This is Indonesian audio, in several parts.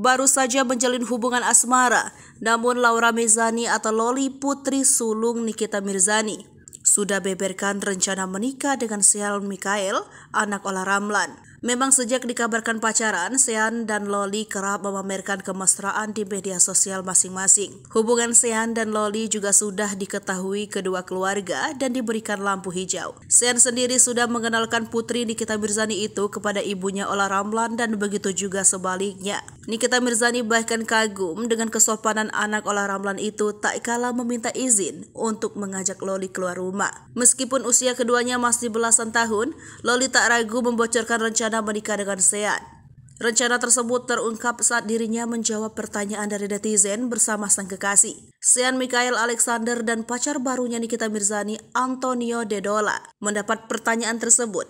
baru saja menjalin hubungan asmara, namun Laura Mezani atau Loli putri sulung Nikita Mirzani sudah beberkan rencana menikah dengan Sel Mikael, anak Olah Ramlan. Memang sejak dikabarkan pacaran, Sean dan Loli kerap memamerkan kemesraan di media sosial masing-masing. Hubungan Sean dan Loli juga sudah diketahui kedua keluarga dan diberikan lampu hijau. Sean sendiri sudah mengenalkan putri Nikita Mirzani itu kepada ibunya Ola Ramlan dan begitu juga sebaliknya. Nikita Mirzani bahkan kagum dengan kesopanan anak Ola Ramlan itu tak kalah meminta izin untuk mengajak Loli keluar rumah. Meskipun usia keduanya masih belasan tahun, Loli tak ragu membocorkan rencana berencana menikah dengan Sean. Rencana tersebut terungkap saat dirinya menjawab pertanyaan dari netizen bersama sang kekasih. Sean Mikael Alexander dan pacar barunya Nikita Mirzani, Antonio Dedola, mendapat pertanyaan tersebut.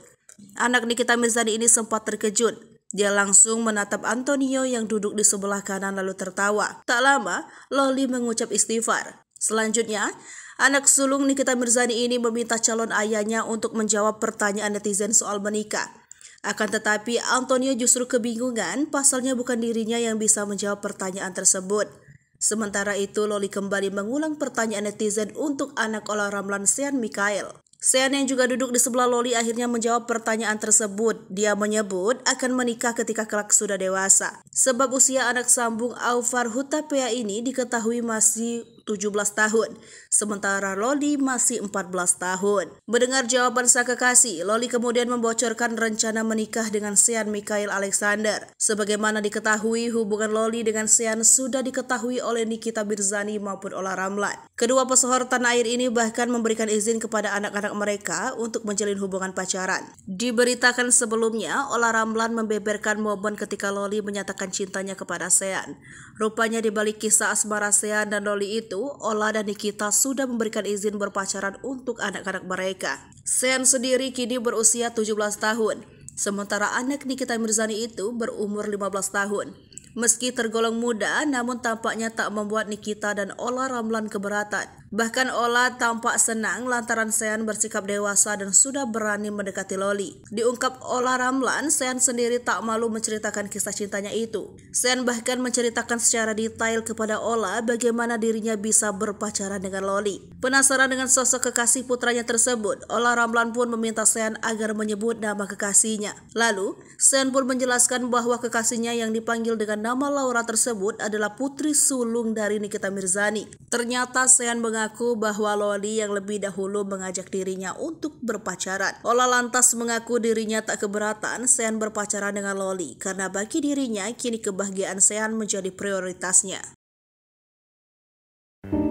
Anak Nikita Mirzani ini sempat terkejut dia langsung menatap Antonio yang duduk di sebelah kanan lalu tertawa. Tak lama, Loli mengucap istighfar. Selanjutnya, anak sulung Nikita Mirzani ini meminta calon ayahnya untuk menjawab pertanyaan netizen soal menikah. Akan tetapi, Antonio justru kebingungan pasalnya bukan dirinya yang bisa menjawab pertanyaan tersebut. Sementara itu, Loli kembali mengulang pertanyaan netizen untuk anak olah Ramlan Sean Mikael. Sean yang juga duduk di sebelah Loli akhirnya menjawab pertanyaan tersebut. Dia menyebut akan menikah ketika kelak sudah dewasa. Sebab usia anak sambung Aufar Hutapea ini diketahui masih 17 tahun, sementara Loli masih 14 tahun. Mendengar jawaban sang kekasih, Loli kemudian membocorkan rencana menikah dengan Sean Mikhail Alexander. Sebagaimana diketahui, hubungan Loli dengan Sean sudah diketahui oleh Nikita Mirzani maupun Ola Ramlan. Kedua pesohor tanah air ini bahkan memberikan izin kepada anak-anak mereka untuk menjalin hubungan pacaran. Diberitakan sebelumnya, Ola Ramlan membeberkan momen ketika Loli menyatakan cintanya kepada Sean. Rupanya di balik kisah asmara Sean dan Loli itu, Ola dan Nikita sudah memberikan izin berpacaran untuk anak-anak mereka. Sen sendiri kini berusia 17 tahun, sementara anak Nikita Mirzani itu berumur 15 tahun. Meski tergolong muda, namun tampaknya tak membuat Nikita dan Ola Ramlan keberatan. Bahkan Ola tampak senang lantaran Sean bersikap dewasa dan sudah berani mendekati Loli. Diungkap Ola Ramlan, Sean sendiri tak malu menceritakan kisah cintanya itu. Sean bahkan menceritakan secara detail kepada Ola bagaimana dirinya bisa berpacaran dengan Loli. Penasaran dengan sosok kekasih putranya tersebut, Ola Ramlan pun meminta Sean agar menyebut nama kekasihnya. Lalu, Sean pun menjelaskan bahwa kekasihnya yang dipanggil dengan nama Laura tersebut adalah putri sulung dari Nikita Mirzani. Ternyata Sean mengaku mengaku bahwa Loli yang lebih dahulu mengajak dirinya untuk berpacaran. Ola lantas mengaku dirinya tak keberatan Sean berpacaran dengan Loli karena bagi dirinya kini kebahagiaan Sean menjadi prioritasnya.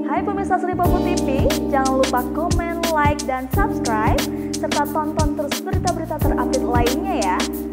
Hai pemirsa Seripopo TV, jangan lupa komen, like, dan subscribe, serta tonton terus berita-berita terupdate lainnya ya.